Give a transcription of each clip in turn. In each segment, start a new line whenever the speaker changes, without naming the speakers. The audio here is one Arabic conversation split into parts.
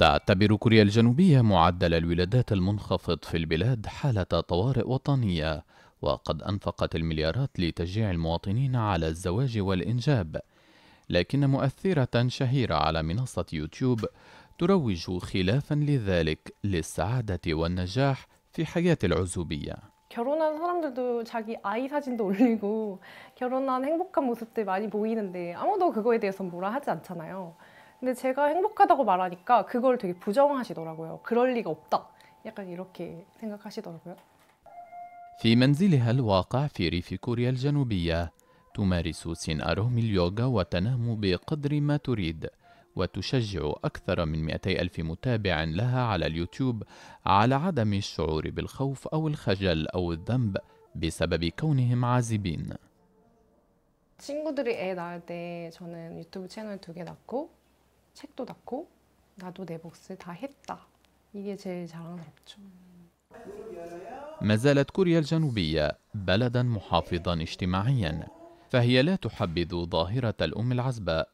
تعتبر كوريا الجنوبية معدل الولادات المنخفض في البلاد حالة طوارئ وطنية، وقد أنفقت المليارات لتشجيع المواطنين على الزواج والإنجاب، لكن مؤثرة شهيرة على منصة يوتيوب تروج خلافا لذلك للسعادة والنجاح في حياة العزوبية.
결혼한 사람들도 자기 아이 사진도 올리고 결혼한 행복한 모습들 많이 보이는데 아무도 그거에 대해서 뭐라 하지 않잖아요. 근데 제가 행복하다고 말하니까 그걸 되게 부정하시더라고요. 그럴 리가 없다. 약간 이렇게 생각하시더라고요.
في منزلها الواقع في ريف كوريا الجنوبية تمارس سين أروم اليوغا وتنام بقدر ما تريد وتشجع أكثر من 200 ألف متابع لها على اليوتيوب على عدم الشعور بالخوف أو الخجل أو الذنب بسبب كونهم عازبين
친구들이 애 낳을 때 저는 유튜브 채널 두 개 낳고 책도 났고 나도 내 몫을 다 했다. 이게 제일 자랑스럽죠.
ما زالت كوريا الجنوبية بلدا محافظا اجتماعيا فهي لا تحبذ ظاهرة الأم العزباء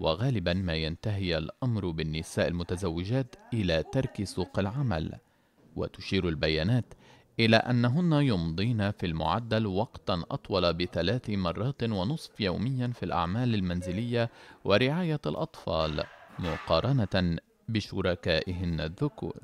وغالبا ما ينتهي الأمر بالنساء المتزوجات إلى ترك سوق العمل وتشير البيانات إلى أنهن يمضين في المعدل وقتا أطول بثلاث مرات ونصف يوميا في الأعمال المنزلية ورعاية الأطفال مقارنة بشركائهن الذكور